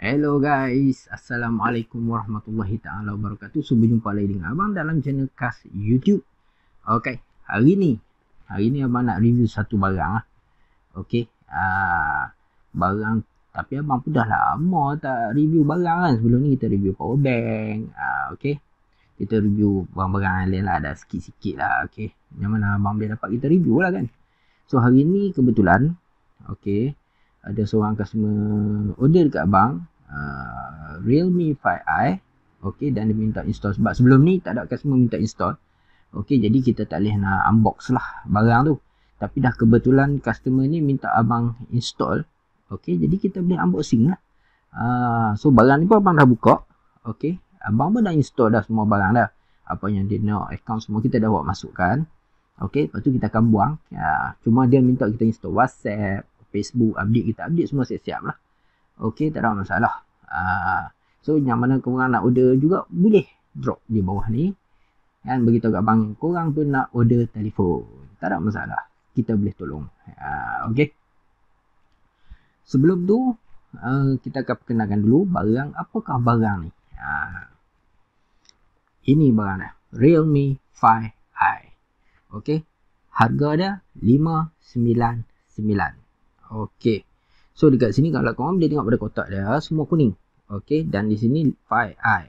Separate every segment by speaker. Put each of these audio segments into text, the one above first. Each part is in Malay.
Speaker 1: Hello guys, Assalamualaikum warahmatullahi taala wabarakatuh. So, berjumpa lagi dengan abang dalam channel Kas YouTube. Okay, hari ni, hari ni abang nak review satu barang lah. Okay, uh, barang tapi abang pun dah lama tak review barang kan. Sebelum ni kita review power bank. Uh, okay, kita review barang-barang lain lah. Ada sikit-sikit lah. Okay, yang mana abang boleh dapat kita review lah kan. So, hari ni kebetulan. Okay, ada seorang customer order dekat abang Ah, Realme 5i okey dan dia minta install sebab sebelum ni tak ada customer minta install okey jadi kita tak boleh nak unbox lah barang tu tapi dah kebetulan customer ni minta abang install okey jadi kita boleh unboxing lah uh, so barang ni pun abang dah buka okey abang pun dah install dah semua barang dah apa yang dia nak account semua kita dah buat masukkan okey lepas tu kita akan buang uh, cuma dia minta kita install WhatsApp Facebook update kita update semua siap-siap lah Okey, tak ada masalah. Uh, so yang mana korang nak order juga boleh drop di bawah ni. Dan bagi tahu kat bang korang tu nak order telefon. Tak ada masalah. Kita boleh tolong. Uh, Okey. Sebelum tu uh, kita akan perkenalkan dulu barang apakah barang ni. Uh, ini barang dia. Realme 5i. Okey. Harga dia 599. Okey. So dekat sini kalau korang boleh tengok pada kotak dia ah, semua kuning. Okey dan di sini 5i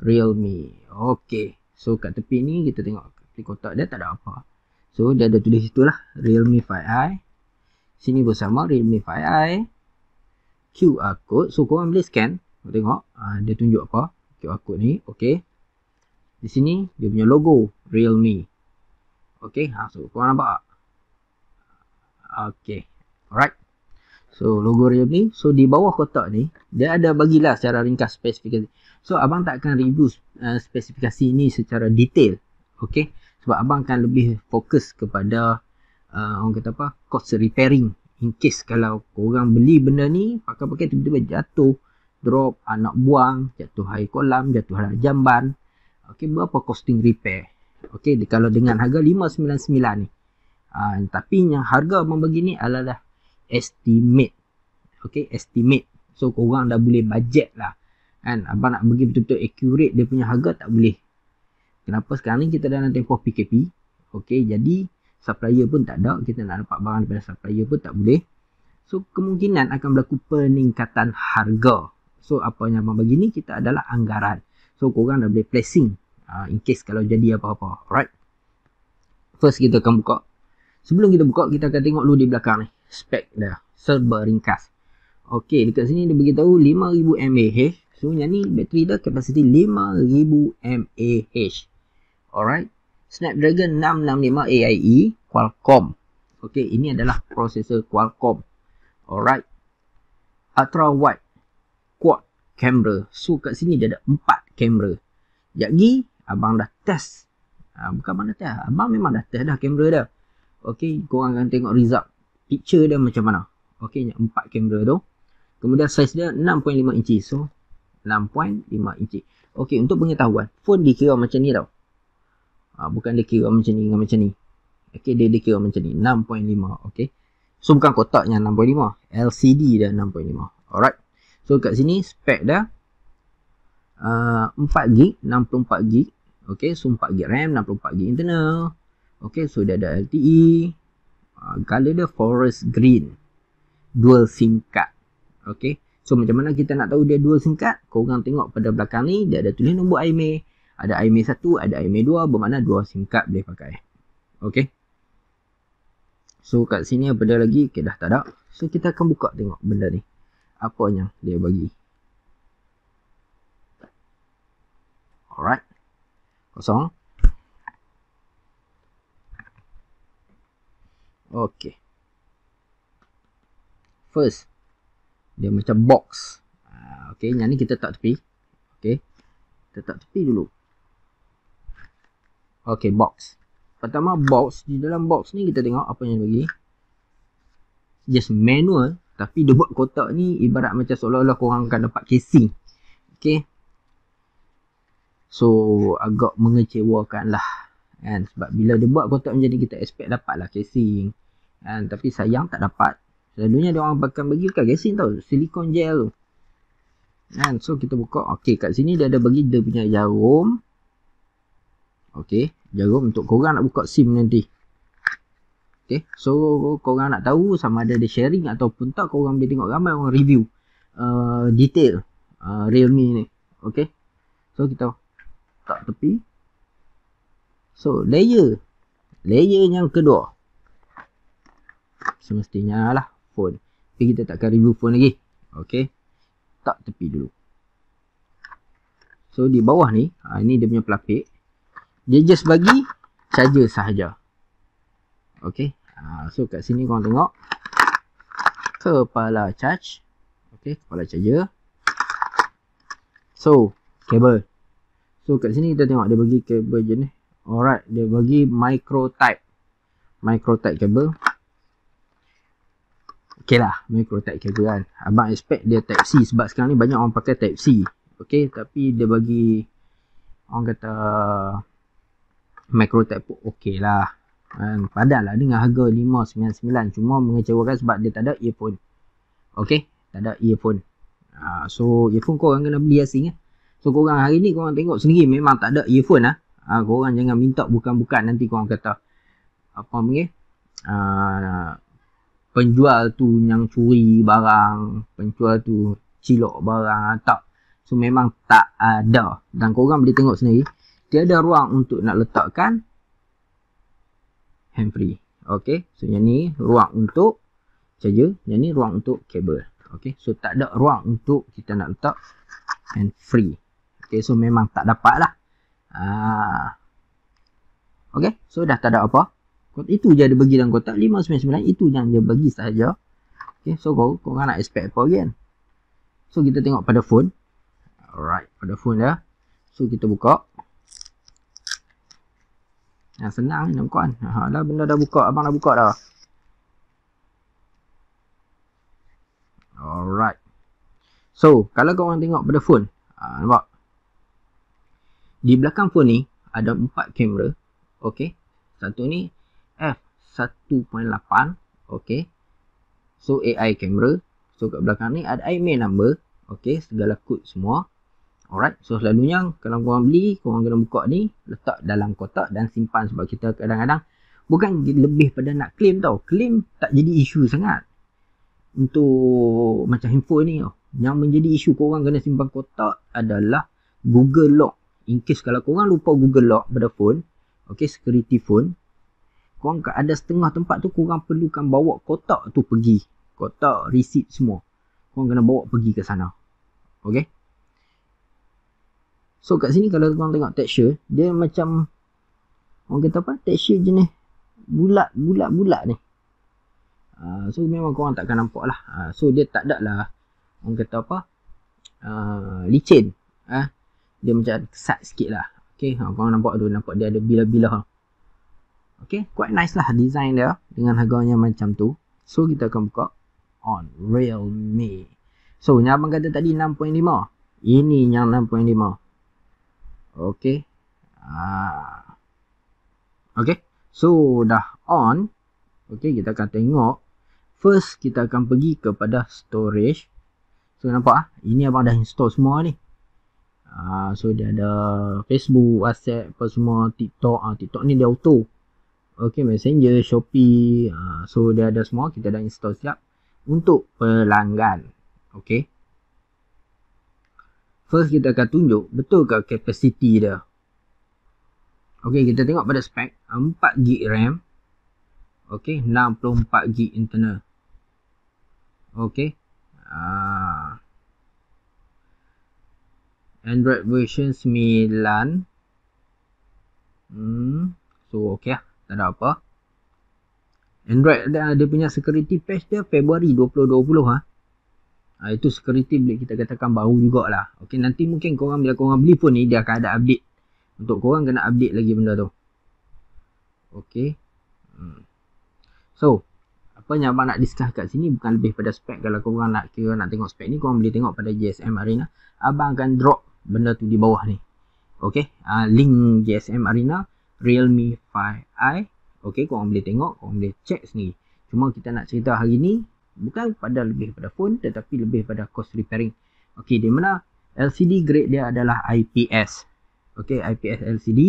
Speaker 1: Realme. Okey. So kat tepi ni kita tengok di kotak dia tak ada apa. So dia ada tulis itulah Realme 5i. Sini bersama Realme 5i. QR code. So korang boleh scan. tengok uh, dia tunjuk apa QR code ni. Okey. Di sini dia punya logo Realme. Okey. Ha, ah, so korang nampak? Okey. Alright. So logo Realme. So di bawah kotak ni dia ada bagilah secara ringkas spesifikasi. So abang tak akan review uh, spesifikasi ni secara detail. Okay. Sebab abang akan lebih fokus kepada uh, orang kata apa cost repairing. In case kalau orang beli benda ni pakai-pakai tiba-tiba jatuh drop anak ah, buang jatuh air kolam jatuh anak jamban okay berapa costing repair Okay, kalau dengan harga 599 ni uh, tapi yang harga abang bagi ni adalah estimate okay estimate so korang dah boleh budget lah kan abang nak bagi betul-betul accurate dia punya harga tak boleh kenapa sekarang ni kita dalam tempoh PKP okay jadi supplier pun tak ada kita nak dapat barang daripada supplier pun tak boleh so kemungkinan akan berlaku peningkatan harga so apa yang abang bagi ni kita adalah anggaran so korang dah boleh placing uh, in case kalau jadi apa-apa alright? first kita akan buka sebelum kita buka kita akan tengok dulu di belakang ni spek dah serba ringkas. Okey, dekat sini dia beritahu 5000 mAh. So, yang ni bateri dah kapasiti 5000 mAh. Alright. Snapdragon 665 AIE Qualcomm. Okey, ini adalah prosesor Qualcomm. Alright. Ultra wide quad camera. So, kat sini dia ada empat kamera. Sekejap lagi, abang dah test. Ha, bukan mana test. Abang memang dah test ada kamera dah. Okey, korang akan tengok result picture dia macam mana. Okey, empat kamera tu. Kemudian saiz dia 6.5 inci. So, 6.5 inci. Okey, untuk pengetahuan, phone dikira macam ni tau. Ha, bukan dikira macam ni dengan macam ni. Okey, dia dikira macam ni. 6.5, okey. So, bukan kotak yang 6.5. LCD dia 6.5. Alright. So, kat sini spek dia uh, 4GB, 64 gig. Okey, so 4GB RAM, 64 gig internal. Okey, so dia ada LTE. Ah, dia Forest Green Dual SIM card Okay So macam mana kita nak tahu dia dual SIM card Korang tengok pada belakang ni Dia ada tulis nombor IMEI Ada IMEI 1 Ada IMEI 2 Bermakna Dual SIM card boleh pakai Okay So kat sini apa dia lagi Okay dah tak ada So kita akan buka tengok benda ni Apa yang dia bagi Alright Kosong Okay. First. Dia macam box. Ah, okay. Yang ni kita tak tepi. Okay. Kita tak tepi dulu. Okay. Box. Pertama box. Di dalam box ni kita tengok apa yang lagi. Just manual. Tapi dia buat kotak ni ibarat macam seolah-olah korang akan dapat casing. Okay. So agak mengecewakan lah. Kan? Sebab bila dia buat kotak macam ni kita expect dapat lah casing kan? Tapi sayang tak dapat Selalunya dia orang akan bagi kat resin tau Silikon gel tu kan? So kita buka Okay kat sini dia ada bagi dia punya jarum Okay Jarum untuk korang nak buka sim nanti Okay So korang nak tahu sama ada dia sharing Ataupun tak korang boleh tengok ramai orang review uh, Detail uh, Realme ni Okay So kita tak tepi So layer Layer yang kedua semestinya lah phone. Tapi kita takkan review phone lagi. Okay. Tak tepi dulu. So di bawah ni, ha, ni dia punya pelapik. Dia just bagi charger sahaja. Okay. Ha, so kat sini korang tengok. Kepala charge. Okay, kepala charger. So, kabel. So kat sini kita tengok dia bagi kabel jenis. Alright, dia bagi micro type. Micro type kabel. Okay lah Micro type cable kan Abang expect dia type C Sebab sekarang ni banyak orang pakai type C Okay Tapi dia bagi Orang kata Micro type pun okay lah Kan Padahal lah dengan harga RM599 Cuma mengecewakan sebab dia tak ada earphone Okay Tak ada earphone ha, So earphone korang kena beli asing eh? So korang hari ni korang tengok sendiri Memang tak ada earphone lah ha? ha, Korang jangan minta bukan-bukan Nanti korang kata Apa panggil Haa penjual tu yang curi barang, penjual tu cilok barang atau so memang tak ada dan kau korang boleh tengok sendiri tiada ruang untuk nak letakkan handfree ok so yang ni ruang untuk charger yang ni ruang untuk kabel ok so tak ada ruang untuk kita nak letak handfree ok so memang tak dapat lah uh, ok so dah tak ada apa uh, itu je dia bagi dalam kotak 599 Itu yang dia bagi sahaja okay, So kau, kau kan nak expect apa kan So kita tengok pada phone Alright pada phone dia So kita buka Yang nah, senang ni nampak kan ha, dah, Benda dah buka Abang dah buka dah Alright So kalau kau orang tengok pada phone ha, Nampak Di belakang phone ni Ada empat kamera Okay Satu ni 1.8 okey so AI camera so kat belakang ni ada IMEI number okey segala kod semua alright so selalunya kalau kau beli kau orang kena buka ni letak dalam kotak dan simpan sebab kita kadang-kadang bukan lebih pada nak claim tau claim tak jadi isu sangat untuk macam info ni yang menjadi isu kau orang kena simpan kotak adalah Google Lock in case kalau kau lupa Google Lock pada phone Okay, security phone korang ada setengah tempat tu korang perlukan bawa kotak tu pergi kotak receipt semua korang kena bawa pergi ke sana ok so kat sini kalau korang tengok texture dia macam orang kata apa texture jenis bulat bulat bulat ni uh, so memang korang takkan nampak lah uh, so dia tak ada lah orang kata apa uh, licin uh, dia macam kesat sikit lah ok korang nampak tu nampak dia ada bila-bila lah -bila. Okay, quite nice lah design dia dengan harganya macam tu. So, kita akan buka on Realme. So, yang abang kata tadi 6.5. Ini yang 6.5. Okay. Uh. Okay, so dah on. Okay, kita akan tengok. First, kita akan pergi kepada storage. So, nampak ah, Ini abang dah install semua ni. Uh, so dia ada Facebook, WhatsApp, apa semua, TikTok. uh, TikTok ni dia auto okay, Messenger, Shopee, uh, so dia ada semua kita dah install siap untuk pelanggan. Okay. First kita akan tunjuk betul ke capacity dia. Okay, kita tengok pada spek 4GB RAM. Okay, 64GB internal. Okay. Uh, Android version 9. Hmm, so okay lah tak ada apa. Android dia punya security patch dia Februari 2020 ha. ha itu security boleh kita katakan baru jugalah. Okey nanti mungkin korang bila korang beli phone ni dia akan ada update. Untuk korang kena update lagi benda tu. Okey. Hmm. So apa yang abang nak discuss kat sini bukan lebih pada spek kalau korang nak kira nak tengok spek ni korang boleh tengok pada JSM Arena. Abang akan drop benda tu di bawah ni. Okey, uh, link JSM Arena Realme 5i. Okey, korang boleh tengok, korang boleh check sendiri. Cuma kita nak cerita hari ni bukan pada lebih pada phone tetapi lebih pada cost repairing. Okey, di mana LCD grade dia adalah IPS. Okey, IPS LCD.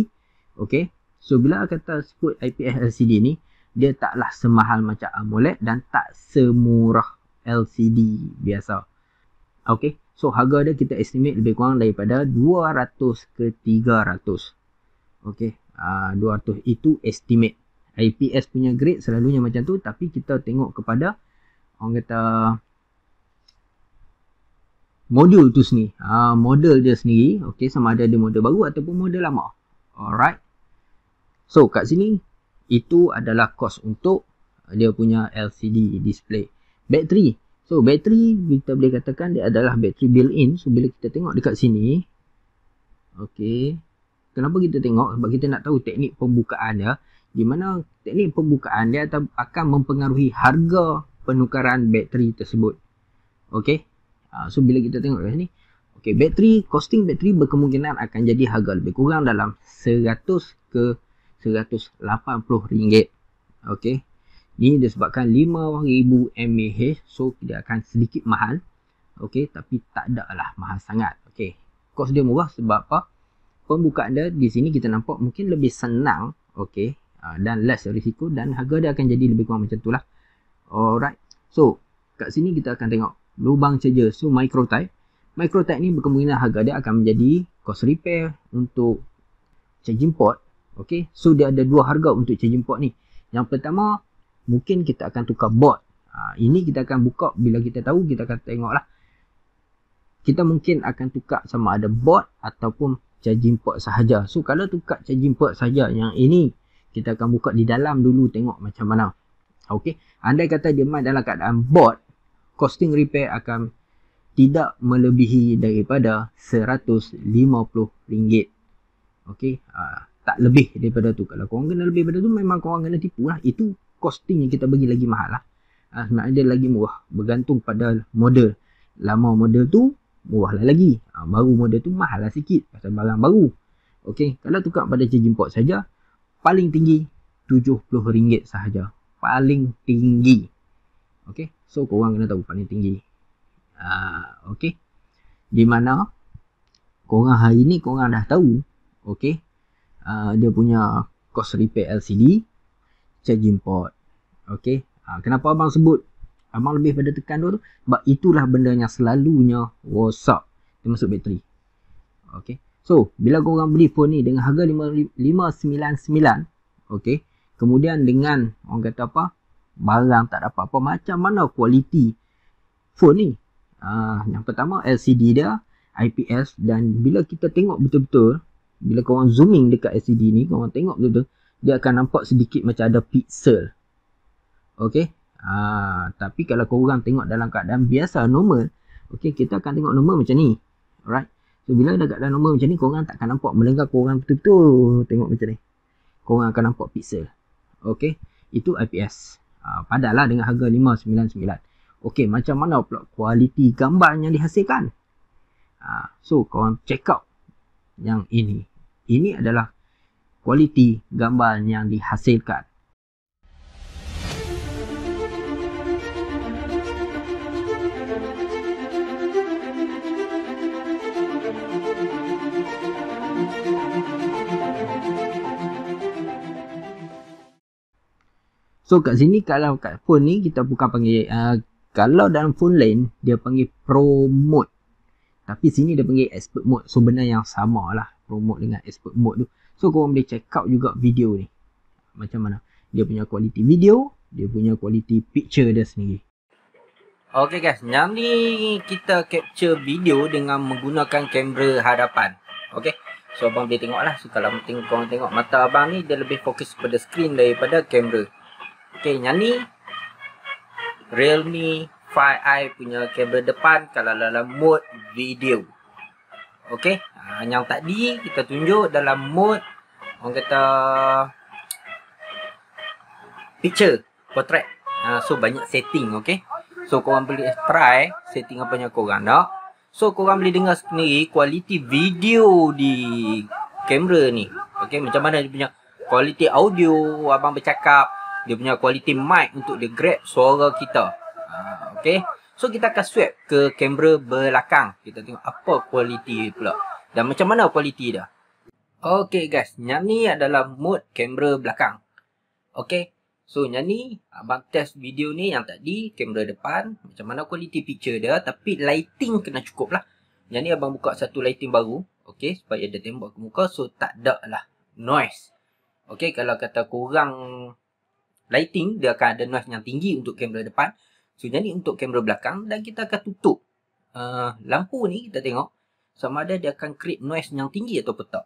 Speaker 1: Okey. So bila kata sebut IPS LCD ni, dia taklah semahal macam AMOLED dan tak semurah LCD biasa. Okey. So harga dia kita estimate lebih kurang daripada 200 ke 300. Okey, uh, ah, 200 itu estimate IPS punya grade selalunya macam tu tapi kita tengok kepada orang kata modul tu sendiri uh, ah, model dia sendiri okey sama ada dia model baru ataupun model lama alright so kat sini itu adalah cost untuk dia punya LCD display battery so battery kita boleh katakan dia adalah battery built in so bila kita tengok dekat sini okey kenapa kita tengok sebab kita nak tahu teknik pembukaan dia ya. di mana teknik pembukaan dia akan mempengaruhi harga penukaran bateri tersebut okey uh, so bila kita tengok sini okey bateri costing bateri berkemungkinan akan jadi harga lebih kurang dalam 100 ke 180 ringgit okey ini disebabkan 5000 mAh so dia akan sedikit mahal okey tapi tak ada lah mahal sangat okey kos dia murah sebab apa pembukaan dia di sini kita nampak mungkin lebih senang okey ah, dan less risiko dan harga dia akan jadi lebih kurang macam itulah alright so kat sini kita akan tengok lubang saja so micro type micro type ni berkemungkinan harga dia akan menjadi cost repair untuk charging port okey so dia ada dua harga untuk charging port ni yang pertama mungkin kita akan tukar board ha, ini kita akan buka bila kita tahu kita akan tengok lah. kita mungkin akan tukar sama ada board ataupun charging port sahaja. So kalau tukar charging port sahaja yang ini kita akan buka di dalam dulu tengok macam mana. Okey. Andai kata dia mat dalam keadaan bot, costing repair akan tidak melebihi daripada RM150. Okey. Uh, tak lebih daripada tu. Kalau korang kena lebih daripada tu memang korang kena tipu lah. Itu costing yang kita bagi lagi mahal lah. Uh, sebenarnya dia lagi murah. Bergantung pada model. Lama model tu murah lah lagi. Ha, baru model tu mahal lah sikit pasal barang baru. Okey, kalau tukar pada charge import saja paling tinggi RM70 sahaja. Paling tinggi. Okey, so korang kena tahu paling tinggi. Ha, Okey, di mana korang hari ni korang dah tahu Okey, ha, dia punya cost repair LCD charge import. Okey, ha, kenapa abang sebut Amang lebih pada tekan tu Sebab itulah benda yang selalunya Rosak Termasuk bateri Okay So bila korang beli phone ni Dengan harga RM599 Okay Kemudian dengan Orang kata apa Barang tak dapat apa Macam mana kualiti Phone ni uh, Yang pertama LCD dia IPS Dan bila kita tengok betul-betul Bila korang zooming dekat LCD ni Korang tengok betul-betul Dia akan nampak sedikit macam ada pixel Okay Ha, tapi kalau kau orang tengok dalam keadaan biasa normal, okey kita akan tengok normal macam ni. Alright. So bila dah dekat dalam normal macam ni, kau orang takkan nampak melengah kau orang betul-betul tengok macam ni. Kau orang akan nampak pixel. Okey, itu IPS. Ha, ah, padahlah dengan harga 599. Okey, macam mana pula kualiti gambar yang dihasilkan? Ha, so kau orang check out yang ini. Ini adalah kualiti gambar yang dihasilkan. So kat sini kalau kat phone ni kita bukan panggil uh, kalau dalam phone lain dia panggil pro mode. Tapi sini dia panggil expert mode. So benda yang sama lah pro mode dengan expert mode tu. So korang boleh check out juga video ni. Macam mana. Dia punya kualiti video. Dia punya kualiti picture dia sendiri. Okay guys. nanti kita capture video dengan menggunakan kamera hadapan. Okay. So abang boleh tengok lah. So kalau tengok, korang tengok mata abang ni dia lebih fokus pada screen daripada kamera. Okey, yang ni Realme 5i punya kamera depan kalau dalam mode video. Okey, ha, yang tadi kita tunjuk dalam mode orang kata picture, portrait. Ha, so banyak setting, okey. So korang boleh try setting apa yang korang nak. So korang boleh dengar sendiri kualiti video di kamera ni. Okey, macam mana dia punya kualiti audio, abang bercakap, dia punya quality mic untuk dia grab suara kita. Ha, okay. So kita akan swap ke kamera belakang. Kita tengok apa quality pula. Dan macam mana quality dia. Okay guys. Yang ni adalah mood kamera belakang. Okay. So yang ni abang test video ni yang tadi. Kamera depan. Macam mana quality picture dia. Tapi lighting kena cukup lah. Yang ni abang buka satu lighting baru. Okay. Supaya dia tembak ke muka. So tak ada lah noise. Okay. Kalau kata kurang lighting dia akan ada noise yang tinggi untuk kamera depan so jadi untuk kamera belakang dan kita akan tutup uh, lampu ni kita tengok sama ada dia akan create noise yang tinggi atau tak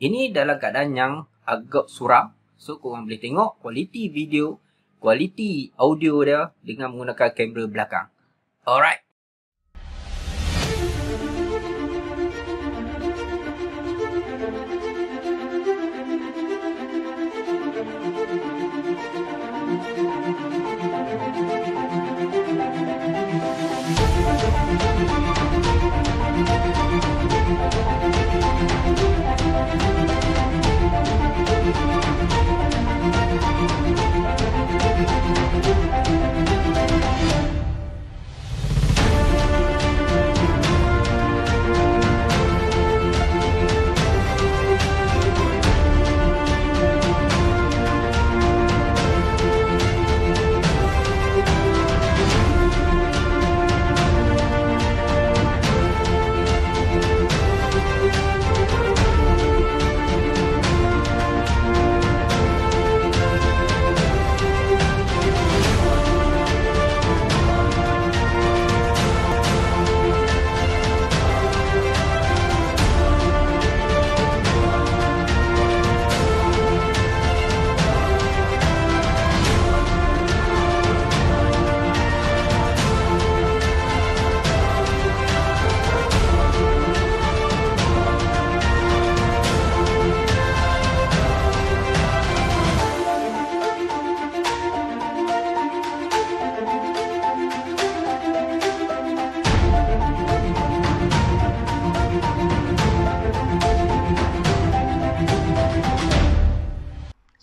Speaker 1: ini dalam keadaan yang agak suram so korang boleh tengok kualiti video kualiti audio dia dengan menggunakan kamera belakang alright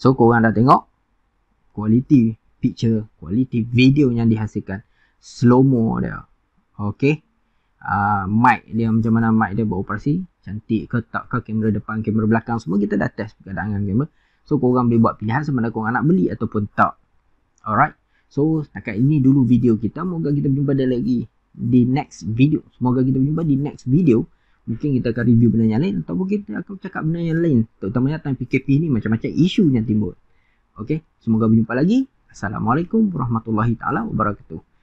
Speaker 1: So korang dah tengok Quality picture Quality video yang dihasilkan Slow-mo dia Okay uh, Mic dia macam mana mic dia beroperasi Cantik ke tak ke kamera depan kamera belakang Semua kita dah test keadaan dengan kamera So korang boleh buat pilihan sama ada korang nak beli ataupun tak Alright So setakat ini dulu video kita Moga kita jumpa dia lagi di next video Semoga kita berjumpa di next video mungkin kita akan review benda yang lain ataupun kita akan cakap benda yang lain terutamanya tentang PKP ni macam-macam isu yang timbul okey semoga berjumpa lagi assalamualaikum warahmatullahi taala wabarakatuh